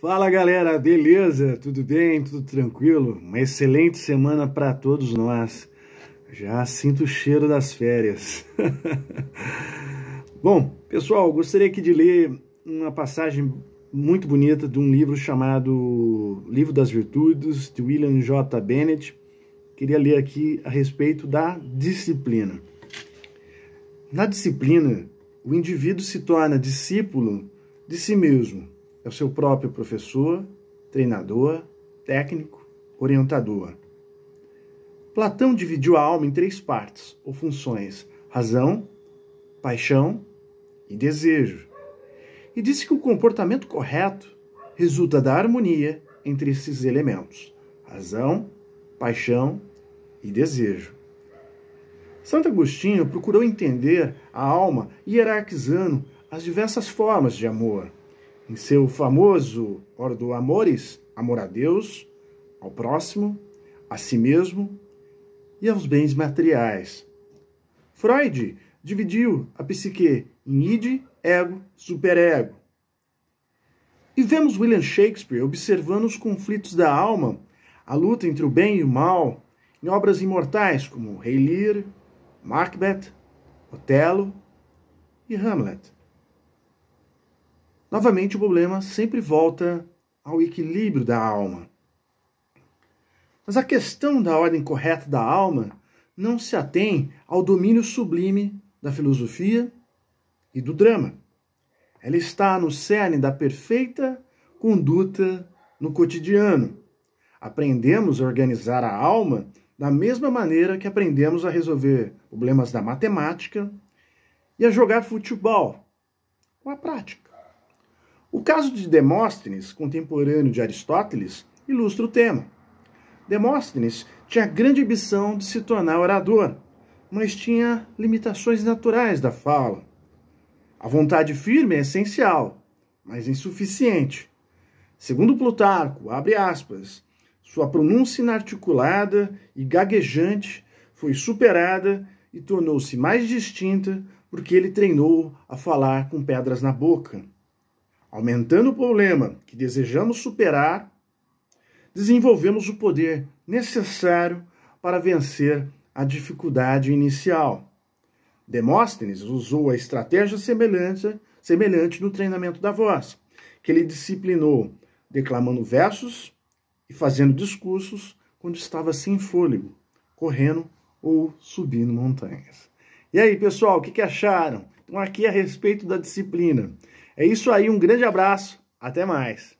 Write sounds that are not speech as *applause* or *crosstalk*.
Fala galera, beleza? Tudo bem? Tudo tranquilo? Uma excelente semana para todos nós. Já sinto o cheiro das férias. *laughs* Bom, pessoal, gostaria aqui de ler uma passagem muito bonita de um livro chamado Livro das Virtudes, de William J. Bennett. Queria ler aqui a respeito da disciplina. Na disciplina, o indivíduo se torna discípulo de si mesmo é o seu próprio professor, treinador, técnico, orientador. Platão dividiu a alma em três partes ou funções: razão, paixão e desejo. E disse que o comportamento correto resulta da harmonia entre esses elementos: razão, paixão e desejo. Santo Agostinho procurou entender a alma hierarquizando as diversas formas de amor, em seu famoso Ordo Amores, amor a Deus, ao próximo, a si mesmo e aos bens materiais. Freud dividiu a psique em id, ego, superego. E vemos William Shakespeare observando os conflitos da alma, a luta entre o bem e o mal, em obras imortais como Rei Lear, Macbeth, Otelo e Hamlet. Novamente, o problema sempre volta ao equilíbrio da alma. Mas a questão da ordem correta da alma não se atém ao domínio sublime da filosofia e do drama. Ela está no cerne da perfeita conduta no cotidiano. Aprendemos a organizar a alma da mesma maneira que aprendemos a resolver problemas da matemática e a jogar futebol com a prática caso de Demóstenes, contemporâneo de Aristóteles, ilustra o tema. Demóstenes tinha grande ambição de se tornar orador, mas tinha limitações naturais da fala. A vontade firme é essencial, mas insuficiente. Segundo Plutarco, abre aspas, sua pronúncia inarticulada e gaguejante foi superada e tornou-se mais distinta porque ele treinou a falar com pedras na boca. Aumentando o problema que desejamos superar, desenvolvemos o poder necessário para vencer a dificuldade inicial. Demóstenes usou a estratégia semelhante, semelhante no treinamento da voz, que ele disciplinou declamando versos e fazendo discursos quando estava sem fôlego, correndo ou subindo montanhas. E aí, pessoal, o que, que acharam? Então, aqui é a respeito da disciplina. É isso aí, um grande abraço, até mais.